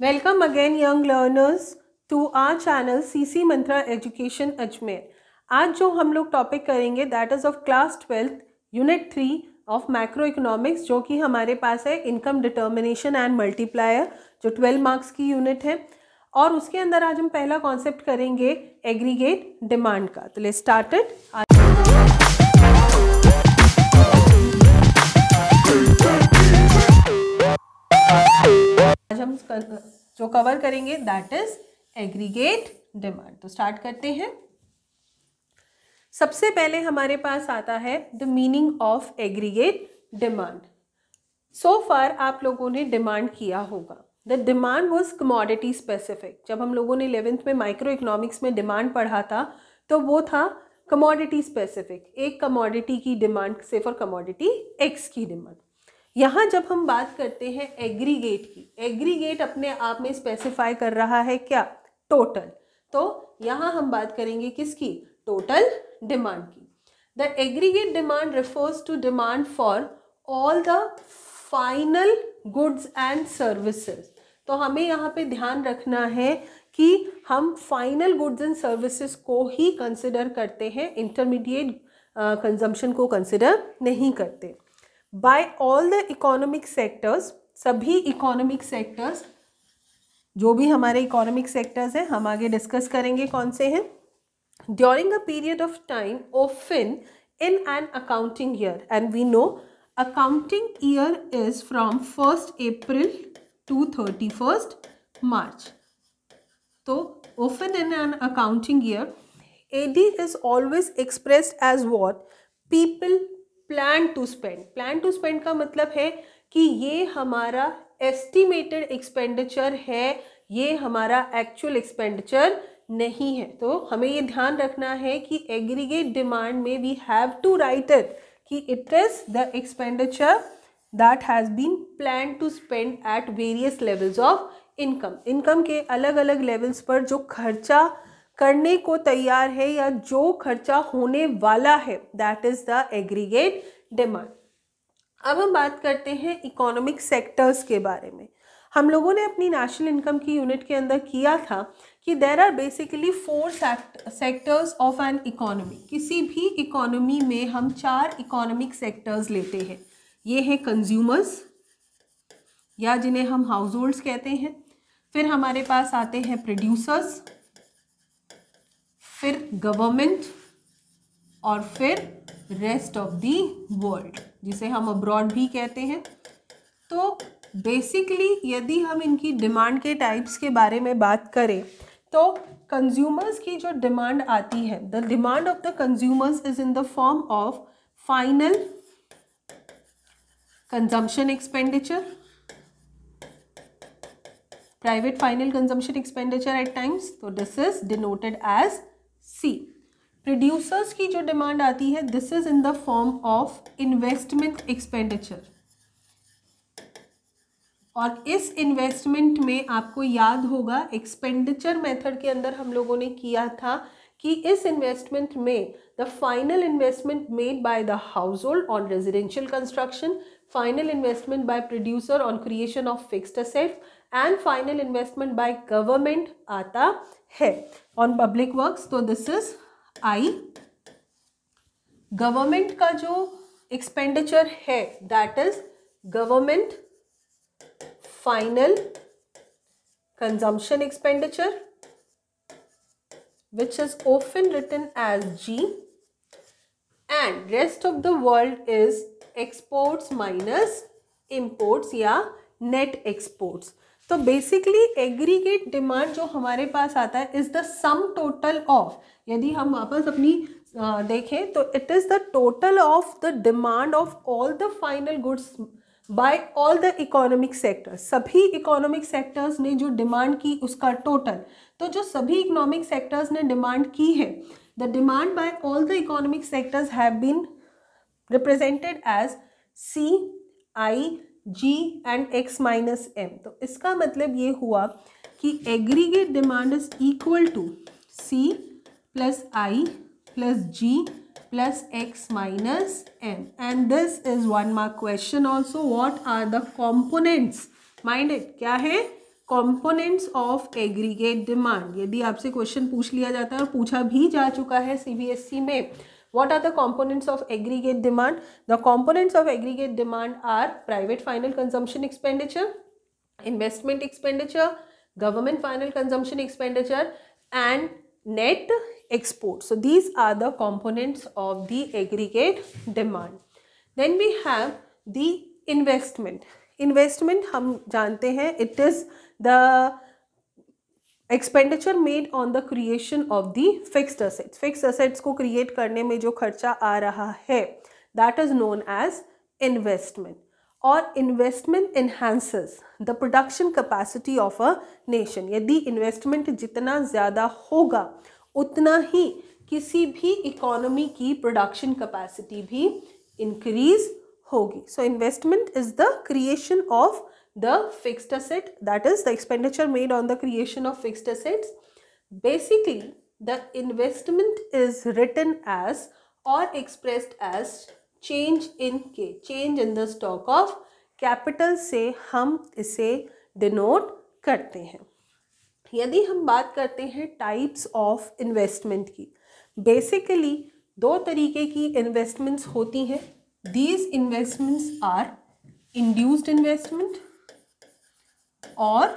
Welcome again young learners to our channel C C Mantra education Ajmer आज जो हम लोग टॉपिक करेंगे that is of class twelfth unit three of macro economics जो कि हमारे पास है इनकम डिटर्मिनेशन एंड मल्टीप्लायर जो ट्वेल्व मार्क्स की यूनिट है और उसके अंदर आज हम पहला कॉन्सेप्ट करेंगे एग्रीगेट डिमांड का तो ले स्टार्टेड आज आज हम जो कवर करेंगे दैट इज एग्रीगेट डिमांड तो स्टार्ट करते हैं सबसे पहले हमारे पास आता है the meaning of aggregate demand so far आप लोगों ने डिमांड किया होगा the demand was commodity specific जब हम लोगों ने इलेवेंथ में माइक्रो इकोनॉमिक्स में डिमांड पढ़ा था तो वो था कमोडिटी स्पेसिफिक एक कमोडिटी की डिमांड से फॉर कमोडिटी एक्स की डिमांड यहाँ जब हम बात करते हैं एग्रीगेट की एग्रीगेट अपने आप में स्पेसिफाई कर रहा है क्या टोटल तो यहाँ हम बात करेंगे किसकी टोटल डिमांड की the aggregate demand refers to demand for all the final goods and services तो हमें यहाँ पे ध्यान रखना है कि हम फाइनल गुड्स एंड सर्विसेज को ही कंसिडर करते हैं इंटरमीडिएट कंजम्पशन को कंसिडर नहीं करते by all the economic sectors सभी इकोनॉमिक सेक्टर्स जो भी हमारे इकोनॉमिक सेक्टर्स हैं हम आगे डिस्कस करेंगे कौन से हैं during a period of time of in an accounting year and we know accounting year is from first April to thirty first March तो in an accounting year A D is always express as what people plan to spend plan to spend का मतलब है कि ये हमारा estimated expenditure है ये हमारा एक्चुअल एक्सपेंडिचर नहीं है तो हमें ये ध्यान रखना है कि एग्रीगेट डिमांड में we have to write it कि it is the expenditure that has been plan to spend at various levels of income income के अलग अलग लेवल्स पर जो खर्चा करने को तैयार है या जो खर्चा होने वाला है that is the aggregate demand अब हम बात करते हैं इकोनॉमिक सेक्टर्स के बारे में हम लोगों ने अपनी नेशनल इनकम की यूनिट के अंदर किया था कि there are basically four sectors of an economy किसी भी इकोनॉमी में हम चार इकोनॉमिक सेक्टर्स लेते हैं ये हैं कंज्यूमर्स या जिन्हें हम हाउस होल्ड्स कहते हैं फिर हमारे पास आते हैं प्रोड्यूसर्स फिर गवर्नमेंट और फिर रेस्ट ऑफ द वर्ल्ड जिसे हम अब्रॉड भी कहते हैं तो बेसिकली यदि हम इनकी डिमांड के टाइप्स के बारे में बात करें तो कंज्यूमर्स की जो डिमांड आती है the demand of the consumers is in the form of final consumption expenditure private final consumption expenditure at times तो this is denoted as C producers की जो डिमांड आती है this is in the form of investment expenditure और इस investment में आपको याद होगा एक्सपेंडिचर मेथड के अंदर हम लोगों ने किया था कि इस इन्वेस्टमेंट में the final investment made by the household on residential construction final investment by producer on creation of fixed assets and final investment by government आता है on public works so this is i government ka expenditure hai that is government final consumption expenditure which is often written as g and rest of the world is exports minus imports ya net exports तो basically aggregate demand जो हमारे पास आता है is the sum total of यदि हम वापस अपनी आ, देखें तो it is the total of the demand of all the final goods by all the economic sectors सभी इकोनॉमिक सेक्टर्स ने जो डिमांड की उसका टोटल तो जो सभी इकोनॉमिक सेक्टर्स ने डिमांड की है the demand by all the economic sectors have been represented as C I G and X minus M तो इसका मतलब ये हुआ कि aggregate demand is equal to C plus I plus G plus X minus M and this is one mark question also what are the components mind it क्या है components of aggregate demand यदि आपसे question पूछ लिया जाता है और पूछा भी जा चुका है सी e में What are the components of aggregate demand? The components of aggregate demand are private final consumption expenditure, investment expenditure, government final consumption expenditure and net export. So these are the components of the aggregate demand. Then we have the investment. Investment हम जानते it is the expenditure made on the creation of the fixed assets fixed assets को create करने में जो खर्चा आ रहा है that is known as investment और investment enhances the production capacity of a nation यदि इन्वेस्टमेंट जितना ज़्यादा होगा उतना ही किसी भी इकोनॉमी की प्रोडक्शन कैपेसिटी भी इंक्रीज होगी so investment is the creation of the fixed asset that is the expenditure made on the creation of fixed assets basically the investment is written as or expressed as change in k change in the stock of capital से हम इसे denote करते हैं यदि हम बात करते हैं टाइप्स ऑफ इन्वेस्टमेंट की बेसिकली दो तरीके की इन्वेस्टमेंट्स होती हैं these investments are induced investment और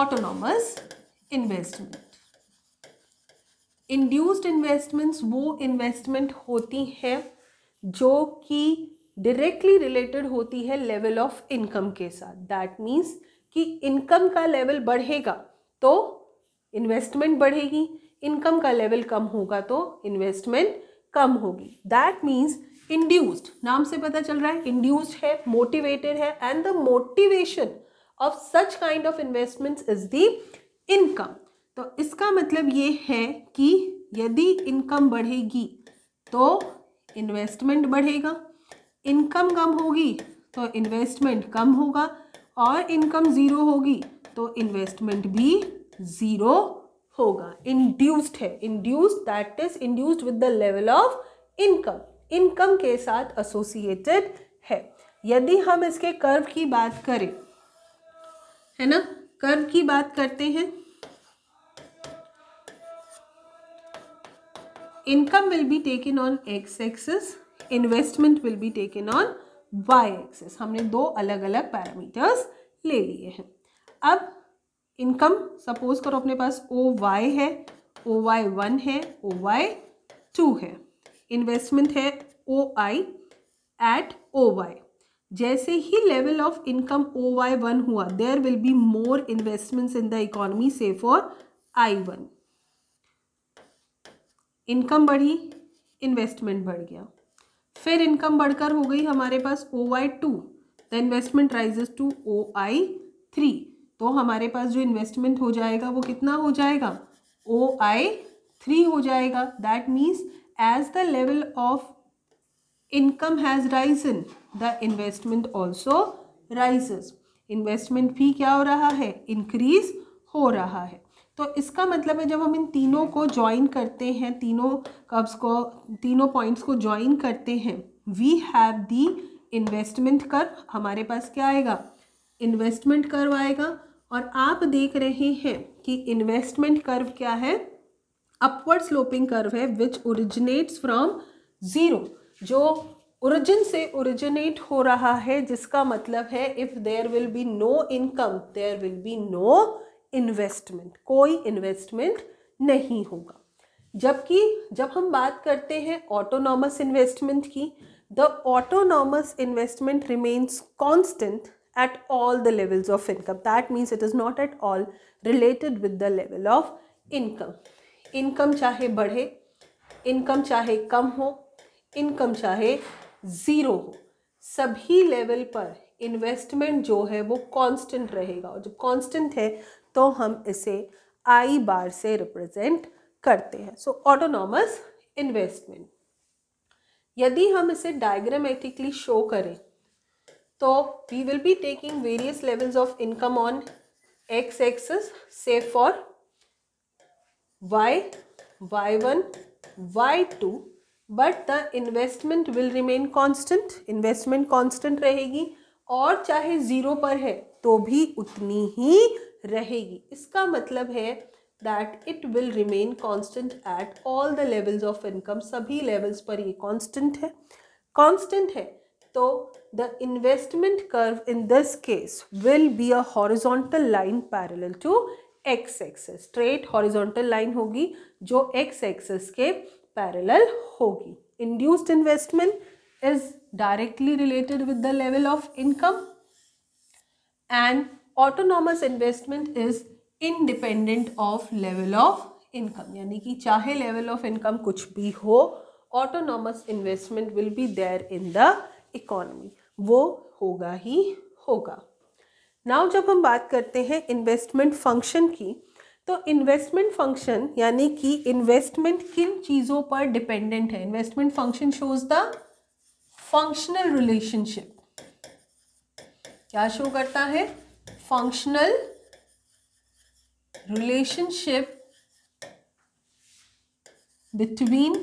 ऑटोनॉमस इन्वेस्टमेंट इंड्यूस्ड इन्वेस्टमेंट्स वो इन्वेस्टमेंट होती हैं जो कि डायरेक्टली रिलेटेड होती है लेवल ऑफ इनकम के साथ दैट मीन्स कि इनकम का लेवल बढ़ेगा तो इन्वेस्टमेंट बढ़ेगी इनकम का लेवल कम होगा तो इन्वेस्टमेंट कम होगी दैट मीन्स इंड्यूस्ड नाम से पता चल रहा है इंड्यूस्ड है मोटिवेटेड है and the motivation of such kind of investments is the income तो इसका मतलब ये है कि यदि इनकम बढ़ेगी तो इन्वेस्टमेंट बढ़ेगा इनकम कम होगी तो इन्वेस्टमेंट कम होगा और इनकम ज़ीरो होगी तो इन्वेस्टमेंट भी ज़ीरो होगा इंड्यूस्ड है induced that is induced with the level of income income के साथ एसोसिएटेड है यदि हम इसके कर्व की बात करें है ना कर्व की बात करते हैं income will be taken on X axis investment will be taken on Y axis हमने दो अलग अलग पैरामीटर्स ले लिए हैं अब इनकम सपोज करो अपने पास ओ वाई है ओ वाई वन है ओ वाई टू है इन्वेस्टमेंट है O I at O Y जैसे ही level of income O Y one हुआ there will be more investments in the economy से फॉर आई वन इनकम बढ़ी investment बढ़ गया फिर इनकम बढ़कर हो गई हमारे पास O Y two the investment rises to O I three तो हमारे पास जो इन्वेस्टमेंट हो जाएगा वो कितना हो जाएगा ओ आई थ्री हो जाएगा that means as the level of income has risen the investment also rises इन्वेस्टमेंट भी क्या हो रहा है इंक्रीज हो रहा है तो इसका मतलब है जब हम इन तीनों को ज्वाइन करते हैं तीनों कब्स को तीनों पॉइंट्स को ज्वाइन करते हैं we have the investment curve हमारे पास क्या आएगा इन्वेस्टमेंट कर्व आएगा और आप देख रहे हैं कि इन्वेस्टमेंट कर्व क्या है अपवर्ड स्लोपिंग कर्व है विच ओरिजिनेट्स फ्रॉम ज़ीरो जो ओरिजिन से ओरिजिनेट हो रहा है जिसका मतलब है if there will be no income there will be no investment कोई इन्वेस्टमेंट नहीं होगा जबकि जब हम बात करते हैं ऑटोनॉमस इन्वेस्टमेंट की the autonomous investment remains constant at all the levels of income that means it is not at all related with the level of income income चाहे बढ़े इनकम चाहे कम हो इनकम चाहे ज़ीरो हो सभी लेवल पर investment जो है वो कांस्टेंट रहेगा और जब कांस्टेंट है तो हम इसे आई बार से रिप्रेजेंट करते हैं सो ऑटोनॉमस इन्वेस्टमेंट यदि हम इसे डायग्रामेटिकली शो करें तो we will be taking various levels of income on X axis से for Y Y one Y two but the investment will remain constant investment constant रहेगी और चाहे ज़ीरो पर है तो भी उतनी ही रहेगी इसका मतलब है that it will remain constant at all the levels of income सभी लेवल्स पर ये कॉन्स्टेंट है कॉन्स्टेंट है तो the investment curve in this case will be a horizontal line parallel to X axis straight horizontal line होगी जो X axis के parallel होगी induced investment is directly related with the level of income and autonomous investment is independent of level of income यानी कि चाहे level of income कुछ भी हो autonomous investment will be there in the economy वो होगा ही होगा नाउ जब हम बात करते हैं इन्वेस्टमेंट फंक्शन की तो इन्वेस्टमेंट फंक्शन यानी कि इन्वेस्टमेंट किन चीज़ों पर डिपेंडेंट है investment function shows the functional relationship क्या शो करता है functional relationship between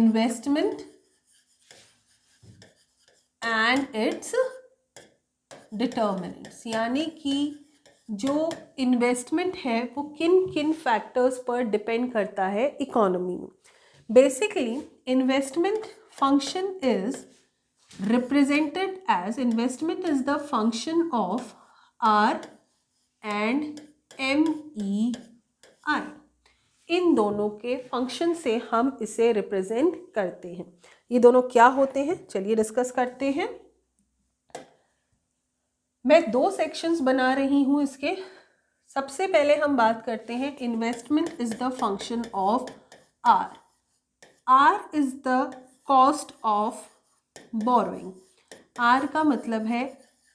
investment and its determinants यानी कि जो इन्वेस्टमेंट है वो किन किन फैक्टर्स पर डिपेंड करता है इकोनॉमी में basically investment function is represented as investment is the function of R and M E I इन दोनों के फंक्शन से हम इसे रिप्रेजेंट करते हैं ये दोनों क्या होते हैं चलिए डिस्कस करते हैं मैं दो सेक्शंस बना रही हूँ इसके सबसे पहले हम बात करते हैं investment is the function of R R is the cost of borrowing R का मतलब है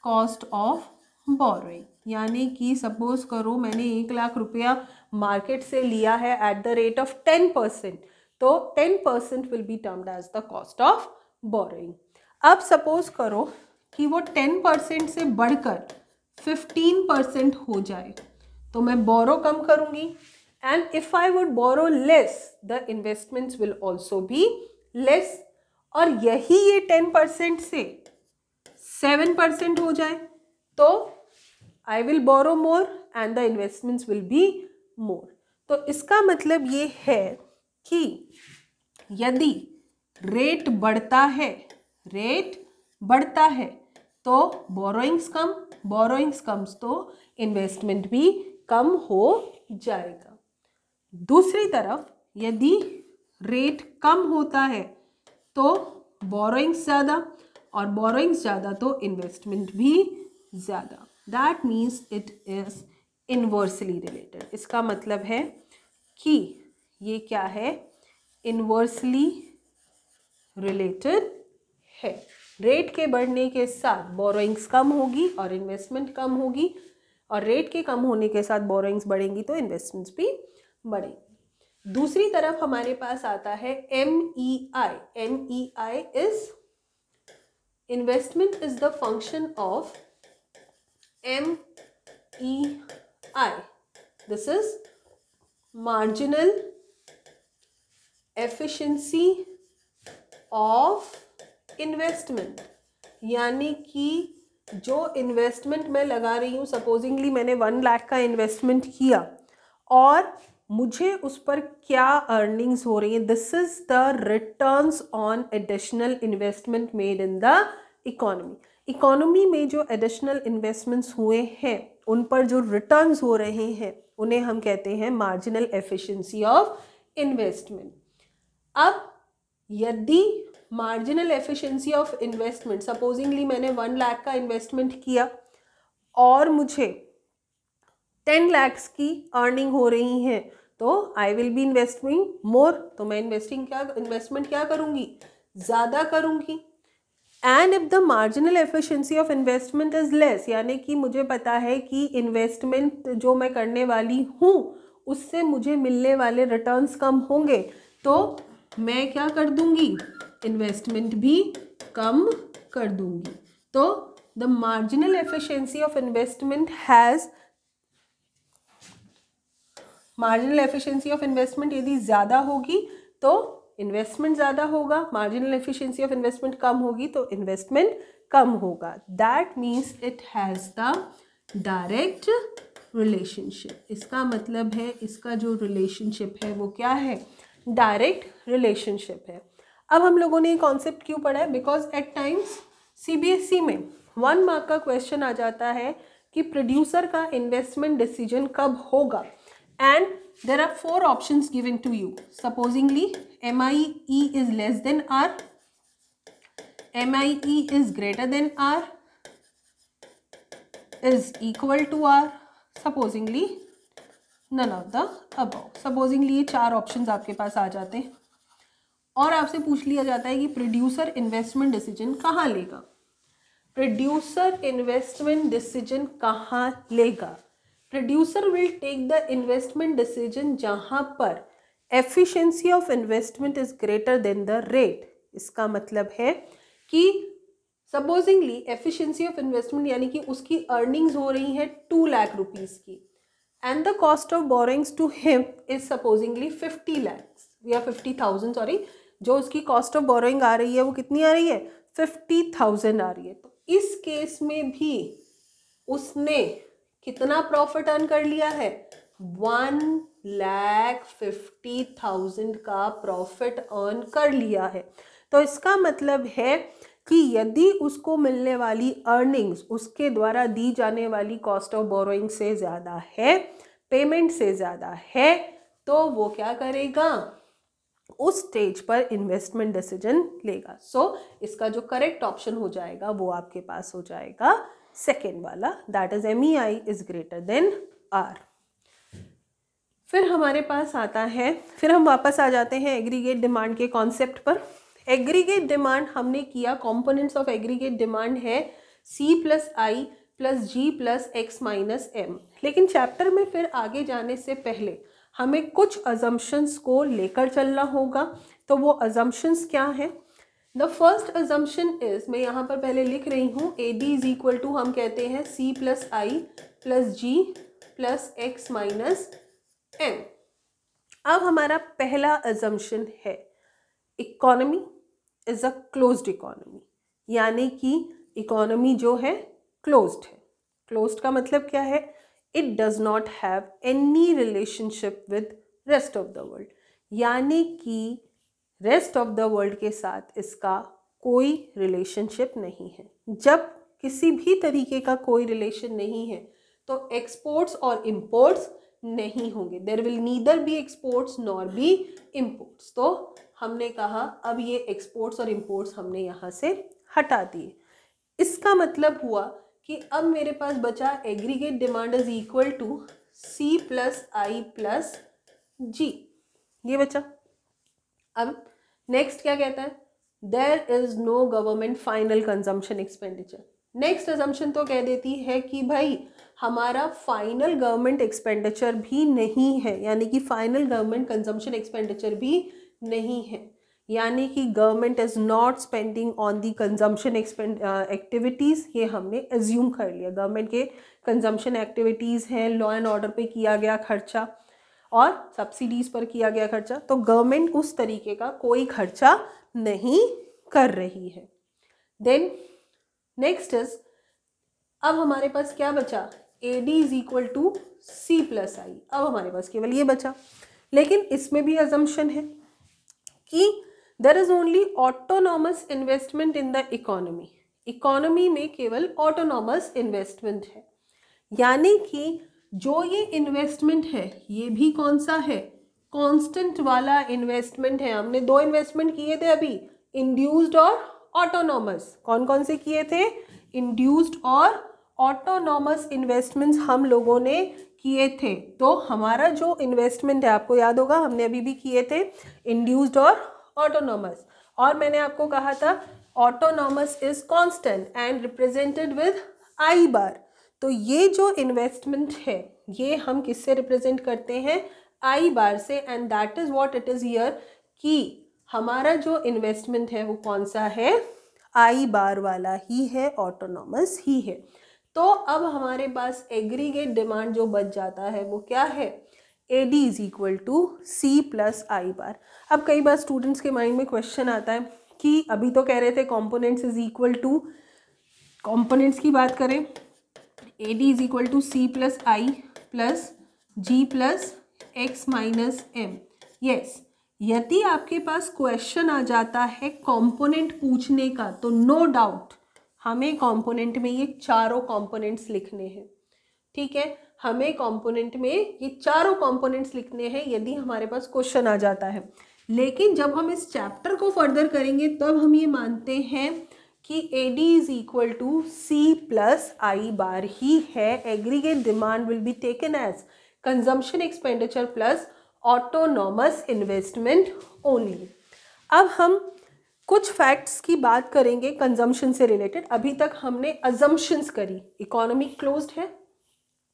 कॉस्ट ऑफ बोरोइंग यानी कि सपोज करो मैंने एक लाख रुपया मार्केट से लिया है at the rate of ten percent तो ten percent will be termed as the cost of borrowing अब सपोज करो कि वो टेन परसेंट से बढ़कर फिफ्टीन परसेंट हो जाए तो मैं बोरो कम करूँगी and if I would borrow less the investments will also भी लेस और यही ये टेन परसेंट से सेवन परसेंट हो जाए तो I will borrow more and the investments will be more तो इसका मतलब ये है कि यदि रेट बढ़ता है रेट बढ़ता है तो बोरोइंग्स कम बोरोइंग्स कम्स तो इन्वेस्टमेंट भी कम हो जाएगा दूसरी तरफ यदि रेट कम होता है तो बोरोइंग्स ज़्यादा और बोरोइंग्स ज़्यादा तो इन्वेस्टमेंट भी ज़्यादा that means it is inversely related इसका मतलब है कि ये क्या है इन्वर्सली रिलेटेड है रेट के बढ़ने के साथ बोरोइंग्स कम होगी और इन्वेस्टमेंट कम होगी और रेट के कम होने के साथ बोरोइंग्स बढ़ेंगी तो इन्वेस्टमेंट्स भी बढ़ेंगी दूसरी तरफ हमारे पास आता है M E I M E I is investment is the function of M E I this is marginal efficiency of investment यानी कि जो इन्वेस्टमेंट मैं लगा रही हूँ सपोजिंगली मैंने वन लाख का इन्वेस्टमेंट किया और मुझे उस पर क्या अर्निंग्स हो रही हैं this is the returns on additional investment made in the economy economy में जो एडिशनल इन्वेस्टमेंट्स हुए हैं उन पर जो रिटर्न्स हो रहे हैं उन्हें हम कहते हैं मार्जिनल एफिशिएंसी ऑफ इन्वेस्टमेंट अब यदि marginal efficiency of investment supposingly मैंने वन लाख का इन्वेस्टमेंट किया और मुझे टेन लैक्स की अर्निंग हो रही है तो I will be investing more तो मैं इन्वेस्टिंग क्या इन्वेस्टमेंट क्या करूँगी ज़्यादा करूँगी and if the marginal efficiency of investment is less यानी कि मुझे पता है कि इन्वेस्टमेंट जो मैं करने वाली हूँ उससे मुझे मिलने वाले रिटर्न्स कम होंगे तो मैं क्या कर दूँगी इन्वेस्टमेंट भी कम कर दूंगी तो the marginal efficiency of investment has marginal efficiency of investment यदि ज़्यादा होगी तो इन्वेस्टमेंट ज़्यादा होगा मार्जिनल एफिशिएंसी ऑफ इन्वेस्टमेंट कम होगी तो इन्वेस्टमेंट कम होगा that means it has the direct relationship इसका मतलब है इसका जो रिलेशनशिप है वो क्या है डायरेक्ट रिलेशनशिप है अब हम लोगों ने ये कॉन्सेप्ट क्यों पढ़ा है बिकॉज एट टाइम्स सीबीएसई में वन मार्क का क्वेश्चन आ जाता है कि प्रोड्यूसर का इन्वेस्टमेंट डिसीजन कब होगा and there are four option giving to you supposingly M I E is less than R M I E is greater than R is equal to R supposingly none of the above supposingly ये चार option आपके पास आ जाते हैं और आपसे पूछ लिया जाता है कि प्रोड्यूसर इन्वेस्टमेंट डिसीजन कहाँ लेगा प्रोड्यूसर इन्वेस्टमेंट डिसीजन कहाँ लेगा producer will take the investment decision जहाँ पर efficiency of investment is greater than the rate इसका मतलब है कि सपोजिंगली एफिशिएंसी ऑफ इन्वेस्टमेंट यानी कि उसकी अर्निंग्स हो रही है टू लाख रुपीज़ की and the cost of borrowings to him is supposingly fifty lakhs या फिफ्टी थाउजेंड सॉरी जो उसकी कॉस्ट ऑफ बोरोइंग आ रही है वो कितनी आ रही है फिफ्टी थाउजेंड आ रही है तो इस केस में भी उसने कितना प्रॉफिट अर्न कर लिया है वन लैख फिफ्टी थाउजेंड का प्रॉफिट अर्न कर लिया है तो इसका मतलब है कि यदि उसको मिलने वाली अर्निंग्स उसके द्वारा दी जाने वाली कॉस्ट ऑफ बोरोइंग से ज़्यादा है पेमेंट से ज़्यादा है तो वो क्या करेगा उस स्टेज पर इन्वेस्टमेंट डिसीजन लेगा सो so, इसका जो करेक्ट ऑप्शन हो जाएगा वो आपके पास हो जाएगा सेकेंड वाला that is M E I is greater than R फिर हमारे पास आता है फिर हम वापस आ जाते हैं एग्रीगेट डिमांड के कॉन्सेप्ट पर एग्रीगेट डिमांड हमने किया कॉम्पोनेंट्स ऑफ एग्रीगेट डिमांड है C plus I plus G plus X minus M लेकिन चैप्टर में फिर आगे जाने से पहले हमें कुछ अजम्पन्स को लेकर चलना होगा तो वो अजम्पन्स क्या हैं द फर्स्ट अजम्पन इज़ मैं यहाँ पर पहले लिख रही हूँ A D is equal to हम कहते हैं C plus I plus G plus X minus M अब हमारा पहला अजम्पन है economy is a closed economy यानी कि इकॉनमी जो है क्लोज्ड है क्लोज्ड का मतलब क्या है it does not have any relationship with rest of the world यानी कि रेस्ट ऑफ द वर्ल्ड के साथ इसका कोई रिलेशनशिप नहीं है जब किसी भी तरीके का कोई रिलेशन नहीं है तो एक्सपोर्ट्स और इम्पोर्ट्स नहीं होंगे there will neither be exports nor be imports तो हमने कहा अब ये एक्सपोर्ट्स और इम्पोर्ट्स हमने यहाँ से हटा दिए इसका मतलब हुआ कि अब मेरे पास बचा aggregate demand is equal to C plus I plus G ये बचा अब नेक्स्ट क्या कहता है there is no government final consumption expenditure next assumption तो कह देती है कि भाई हमारा फाइनल गवर्नमेंट एक्सपेंडिचर भी नहीं है यानी कि फाइनल गवर्नमेंट कंजम्पशन एक्सपेंडिचर भी नहीं है यानी कि government is not spending on the consumption activities ये हमने एज्यूम कर लिया गवर्नमेंट के कंजम्पशन एक्टिविटीज़ हैं लॉ एंड ऑर्डर पे किया गया खर्चा और सब्सिडीज़ पर किया गया खर्चा तो गवर्नमेंट उस तरीके का कोई खर्चा नहीं कर रही है देन नेक्स्ट इज अब हमारे पास क्या बचा A D is equal to C plus I अब हमारे पास केवल ये बचा लेकिन इसमें भी एजम्पन है कि there is only autonomous investment in the economy economy में केवल ऑटोनॉमस इन्वेस्टमेंट है यानी कि जो ये इन्वेस्टमेंट है ये भी कौन सा है कांस्टेंट वाला इन्वेस्टमेंट है हमने दो इन्वेस्टमेंट किए थे अभी इंड्यूस्ड और ऑटोनॉमस कौन कौन से किए थे इंड्यूस्ड और ऑटोनॉमस इन्वेस्टमेंट्स हम लोगों ने किए थे तो हमारा जो इन्वेस्टमेंट है आपको याद होगा हमने अभी भी किए थे इंड्यूस्ड और ऑटोनॉमस और मैंने आपको कहा था autonomous is constant and represented with I bar तो ये जो इन्वेस्टमेंट है ये हम किससे रिप्रेजेंट करते हैं आई बार से and that is what it is here कि हमारा जो इन्वेस्टमेंट है वो कौन सा है आई बार वाला ही है ऑटोनॉमस ही है तो अब हमारे पास एग्रीगेट डिमांड जो बच जाता है वो क्या है A D is equal to C plus I bar अब कई बार स्टूडेंट्स के माइंड में क्वेश्चन आता है कि अभी तो कह रहे थे components is equal to components की बात करें A D is equal to C plus I plus G plus X minus M yes यदि आपके पास क्वेश्चन आ जाता है कॉम्पोनेंट पूछने का तो नो no डाउट हमें कॉम्पोनेंट में ये चारों कॉम्पोनेंट्स लिखने हैं ठीक है हमें कंपोनेंट में ये चारों कंपोनेंट्स लिखने हैं यदि हमारे पास क्वेश्चन आ जाता है लेकिन जब हम इस चैप्टर को फर्दर करेंगे तब हम ये मानते हैं कि A D is equal to C plus I bar ही है aggregate demand will be taken as consumption expenditure plus autonomous investment only अब हम कुछ फैक्ट्स की बात करेंगे कंजम्पशन से रिलेटेड अभी तक हमने अजम्पन्स करी इकोनॉमी क्लोज्ड है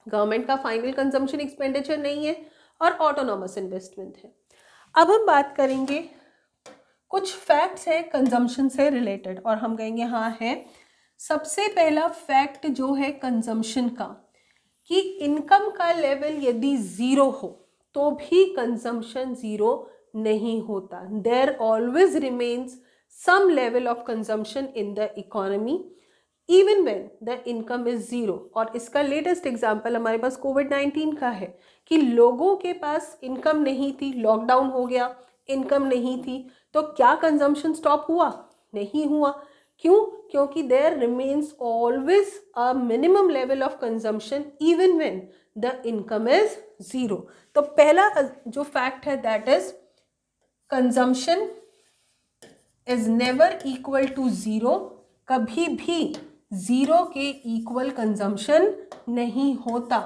गवर्नमेंट का फाइनल कंजम्पशन एक्सपेंडिचर नहीं है और ऑटोनॉमस इन्वेस्टमेंट है अब हम बात करेंगे कुछ फैक्ट्स हैं कंजम्पशन से रिलेटेड और हम कहेंगे हाँ है सबसे पहला फैक्ट जो है कंजम्पशन का कि इनकम का लेवल यदि ज़ीरो हो तो भी कंजम्पशन ज़ीरो नहीं होता there always remains some level of consumption in the economy even when the income is zero और इसका लेटेस्ट एग्जाम्पल हमारे पास कोविड नाइन्टीन का है कि लोगों के पास इनकम नहीं थी लॉकडाउन हो गया इनकम नहीं थी तो क्या कंजम्पशन स्टॉप हुआ नहीं हुआ क्यों क्योंकि there remains always a minimum level of consumption even when the income is zero तो पहला जो फैक्ट है that is consumption is never equal to zero कभी भी ज़ीरो के इक्वल कंजम्पशन नहीं होता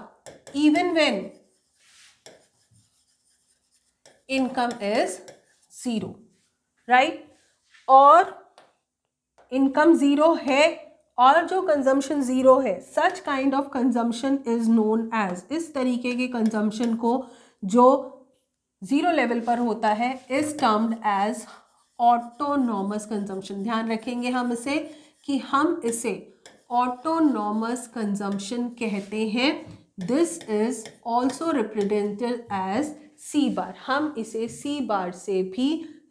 even when income is zero right और इनकम ज़ीरो है और जो कंजम्पशन ज़ीरो है such kind of consumption is known as इस तरीके के कंजम्पशन को जो ज़ीरो लेवल पर होता है is termed as autonomous consumption ध्यान रखेंगे हम इसे कि हम इसे ऑटोनॉमस कंजम्पशन कहते हैं this is also represented as C bar हम इसे सी बार से भी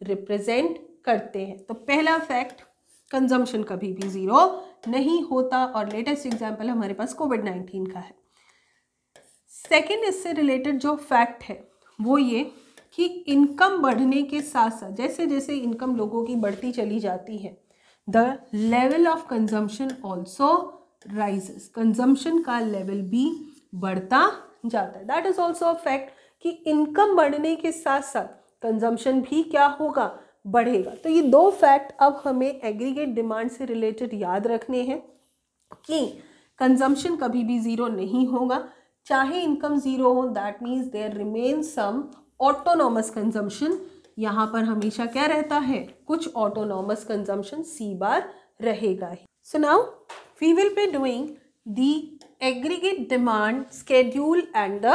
रिप्रेजेंट करते हैं तो पहला फैक्ट कंजम्पशन कभी भी ज़ीरो नहीं होता और लेटेस्ट एग्जाम्पल हमारे पास कोविड नाइन्टीन का है सेकेंड इससे रिलेटेड जो फैक्ट है वो ये कि इनकम बढ़ने के साथ साथ जैसे जैसे इनकम लोगों की बढ़ती चली जाती है the level of consumption also rises consumption का लेवल भी बढ़ता जाता है that is also a fact कि इनकम बढ़ने के साथ साथ कंजम्पशन भी क्या होगा बढ़ेगा तो ये दो फैक्ट अब हमें एग्रीगेट डिमांड से रिलेटेड याद रखने हैं कि कंजम्पशन कभी भी ज़ीरो नहीं होगा चाहे इनकम ज़ीरो हो that means there remain some autonomous consumption यहाँ पर हमेशा क्या रहता है कुछ ऑटोनॉमस कंजम्पशन सी बार रहेगा ही so now we will be doing the aggregate demand schedule and the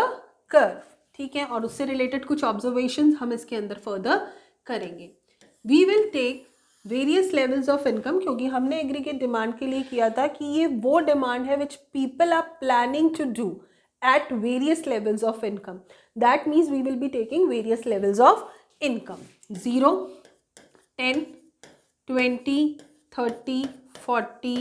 curve ठीक है और उससे रिलेटेड कुछ ऑब्जर्वेशन हम इसके अंदर फर्दर करेंगे we will take various levels of income क्योंकि हमने एग्रीगेट डिमांड के लिए किया था कि ये वो डिमांड है which people are planning to do at various levels of income that means we will be taking various levels of income zero ten twenty thirty forty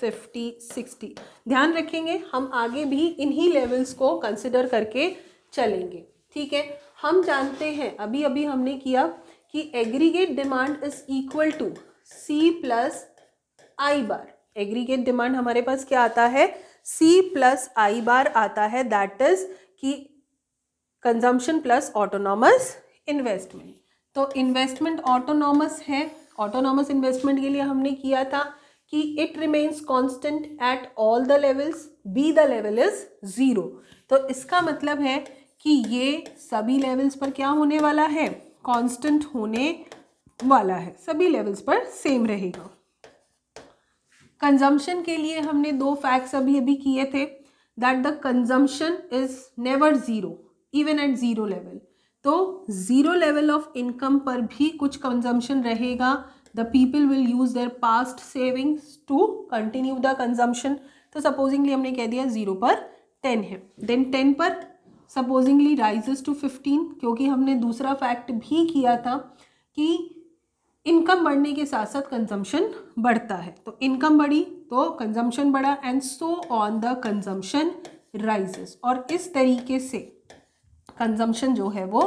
fifty sixty ध्यान रखेंगे हम आगे भी इन्हीं लेवल्स को कंसिडर करके चलेंगे ठीक है हम जानते हैं अभी अभी हमने किया कि aggregate demand is equal to C plus I bar aggregate demand हमारे पास क्या आता है सी प्लस आई बार आता है दैट इज कि कंजम्पशन प्लस ऑटोनॉमस इन्वेस्टमेंट तो इन्वेस्टमेंट ऑटोनॉमस है ऑटोनॉमस इन्वेस्टमेंट के लिए हमने किया था कि it remains constant at all the levels be the level is zero तो इसका मतलब है कि ये सभी लेवल्स पर क्या होने वाला है कॉन्स्टेंट होने वाला है सभी लेवल्स पर सेम रहेगा कंजम्पशन के लिए हमने दो फैक्ट्स अभी अभी किए थे that the consumption is never zero even at zero level तो ज़ीरो लेवल ऑफ इनकम पर भी कुछ कंजम्पशन रहेगा the people will use their past savings to continue the consumption तो सपोजिंगली हमने कह दिया ज़ीरो पर टेन है देन टेन पर सपोजिंगली राइजेस टू फिफ्टीन क्योंकि हमने दूसरा फैक्ट भी किया था कि इनकम बढ़ने के साथ साथ कंजम्पशन बढ़ता है तो इनकम बढ़ी तो कंजम्पशन बढ़ा and so on the consumption rises और इस तरीके से कंजम्पशन जो है वो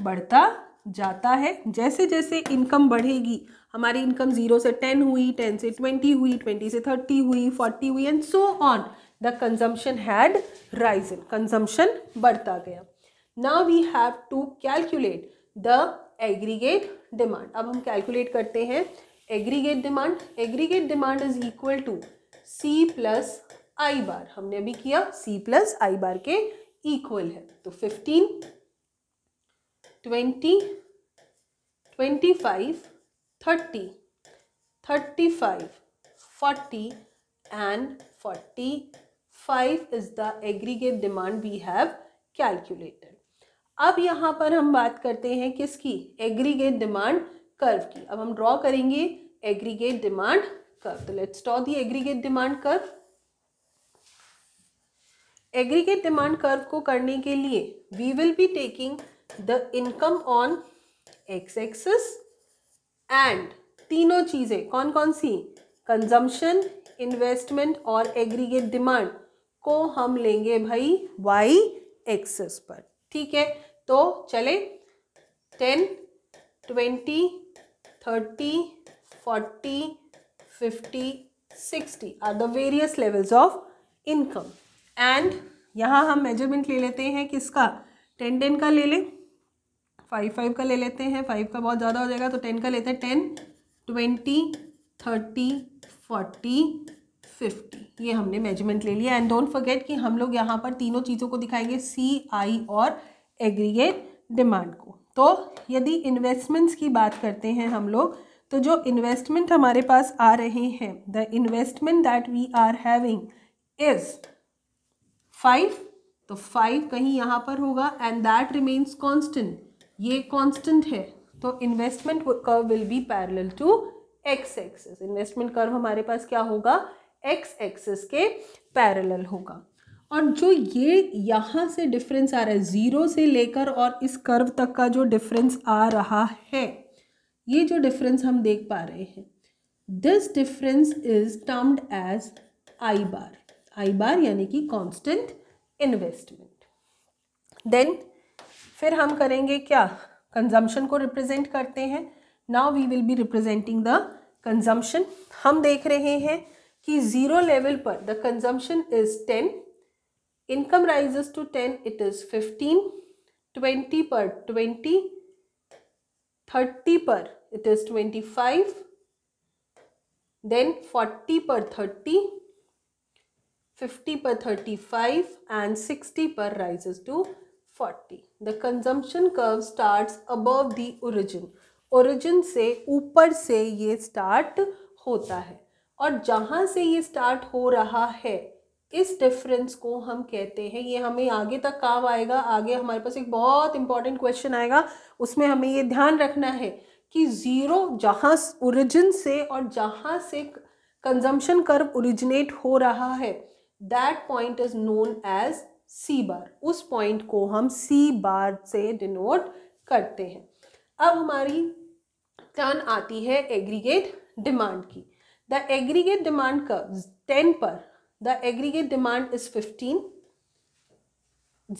बढ़ता जाता है जैसे जैसे इनकम बढ़ेगी हमारी इनकम जीरो से टेन हुई टेन से ट्वेंटी हुई ट्वेंटी से थर्टी हुई फोर्टी हुई and so on the consumption had in consumption बढ़ता गया now we have to calculate the aggregate demand अब हम कैलकुलेट करते हैं aggregate demand aggregate demand is equal to C plus I bar हमने अभी किया सी प्लस आई बार के इक्वल है तो fifteen twenty twenty five thirty thirty five forty and forty five is the aggregate demand we have calculated अब यहाँ पर हम बात करते हैं किसकी एग्रीगेट डिमांड कर्व की अब हम ड्रॉ करेंगे एग्रीगेट डिमांड कर्व तो let's draw the aggregate demand curve aggregate demand curve को करने के लिए we will be taking the income on X axis and तीनों चीज़ें कौन कौन सी कंजम्पशन इन्वेस्टमेंट और एग्रीगेट डिमांड को हम लेंगे भाई वाई एक्सेस पर ठीक है तो चले ten twenty thirty forty fifty sixty are the various levels of income and यहाँ हम मेजरमेंट ले लेते हैं किसका टेन टेन का ले लें फाइव फाइव का ले लेते हैं फाइव का बहुत ज़्यादा हो जाएगा तो टेन का लेते हैं ten twenty thirty forty fifty ये हमने मेजरमेंट ले लिया एंड डोंट फर्गेट कि हम लोग यहाँ पर तीनों चीज़ों को दिखाएंगे सी आई और एग्रीगेट डिमांड को तो यदि इन्वेस्टमेंट्स की बात करते हैं हम लोग तो जो इन्वेस्टमेंट हमारे पास आ रहे हैं the investment that we are having is five तो फाइव कहीं यहाँ पर होगा एंड दैट रिमेन्स कॉन्स्टेंट ये कॉन्स्टेंट है तो investment curve will be parallel to X axis investment curve हमारे पास क्या होगा एक्स एक्सेस के पैरल होगा और जो ये यहाँ से डिफरेंस आ रहा है ज़ीरो से लेकर और इस कर्व तक का जो डिफरेंस आ रहा है ये जो डिफरेंस हम देख पा रहे हैं this difference is termed as I bar I bar यानी कि कांस्टेंट इन्वेस्टमेंट देन फिर हम करेंगे क्या कंजम्पशन को रिप्रेजेंट करते हैं now we will be representing the consumption हम देख रहे हैं कि ज़ीरो लेवल पर the consumption is ten income rises to ten it is fifteen twenty पर ट्वेंटी थर्टी पर it is twenty five then forty पर thirty 50 per 35 and 60 per rises to 40. The consumption curve starts above the origin. Origin से ऊपर से ये start होता है और जहाँ से ये start हो रहा है इस डिफरेंस को हम कहते हैं ये हमें आगे तक काम आएगा आगे हमारे पास एक बहुत इंपॉर्टेंट क्वेश्चन आएगा उसमें हमें ये ध्यान रखना है कि ज़ीरो जहाँ ओरिजिन से और जहाँ से कंजम्पशन कर्व ओरिजिनेट हो रहा है that point is known as C bar उस पॉइंट को हम सी बार से डिनोट करते हैं अब हमारी टर्न आती है एग्रीगेट डिमांड की the aggregate demand curve ten पर the aggregate demand is fifteen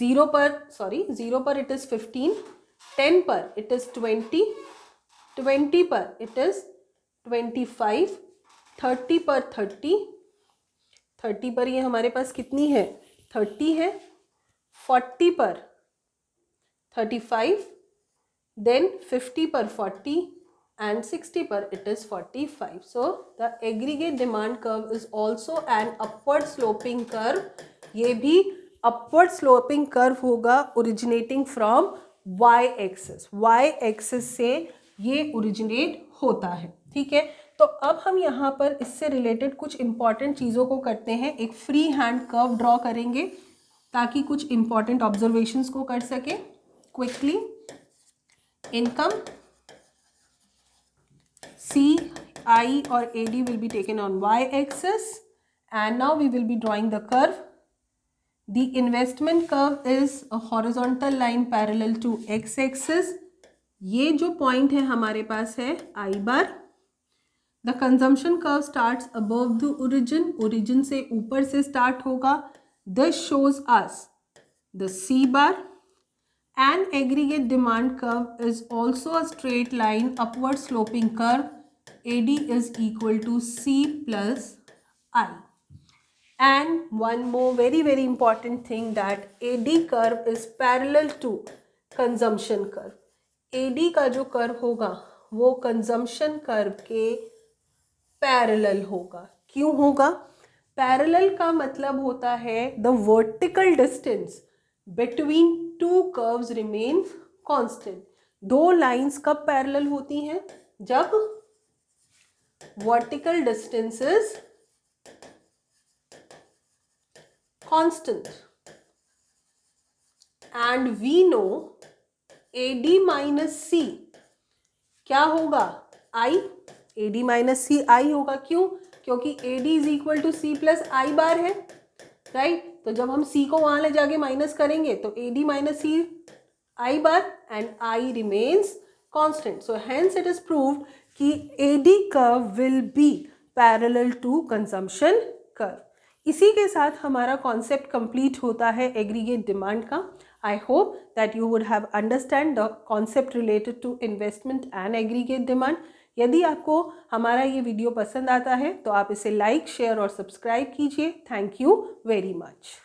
zero पर सॉरी ज़ीरो पर इट इज़ फिफ्टीन टेन पर इट इज़ ट्वेंटी ट्वेंटी पर it is twenty five thirty पर थर्टी थर्टी पर ये हमारे पास कितनी है थर्टी है फोर्टी पर थर्टी फाइव देन फिफ्टी पर फोर्टी एंड सिक्सटी पर it is forty five so the aggregate demand curve is also an upward sloping curve ये भी अपवर्ड स्लोपिंग कर्व होगा originating from Y axis Y axis से ये originate होता है ठीक है तो अब हम यहाँ पर इससे रिलेटेड कुछ इम्पॉर्टेंट चीज़ों को करते हैं एक फ्री हैंड कर्व ड्रॉ करेंगे ताकि कुछ इम्पॉर्टेंट ऑब्जर्वेशंस को कर सके क्विकली इनकम सी आई और A D will be taken on Y axis and now we will be drawing the curve the investment curve is a horizontal line parallel to X axis ये जो point है हमारे पास है I bar the consumption curve start above the origin origin से ऊपर से start होगा this shows as the C bar and aggregate demand curve is also a straight line upward sloping curve A D is equal to C plus I and more very very important thing that A D curve is parallel to consumption curve A D का जो curve होगा वो consumption curve के parallel होगा क्यों होगा parallel का मतलब होता है the vertical distance between two curves remain constant दो लाइंस कब पैरेलल होती हैं जब vertical distances constant and we know A D minus C क्या होगा आई ए डी माइनस सी आई होगा क्यों क्योंकि A D is equal to C plus I bar है राइट right? तो जब हम सी को वहां ले जाके माइनस करेंगे तो A D minus C I bar and I remains constant so hence it is prove कि A D curve will be parallel to consumption curve इसी के साथ हमारा कॉन्सेप्ट कंप्लीट होता है एग्रीगेट डिमांड का I hope that you would have understand the concept related to investment and aggregate demand यदि आपको हमारा ये वीडियो पसंद आता है तो आप इसे लाइक शेयर और सब्सक्राइब कीजिए थैंक यू वेरी मच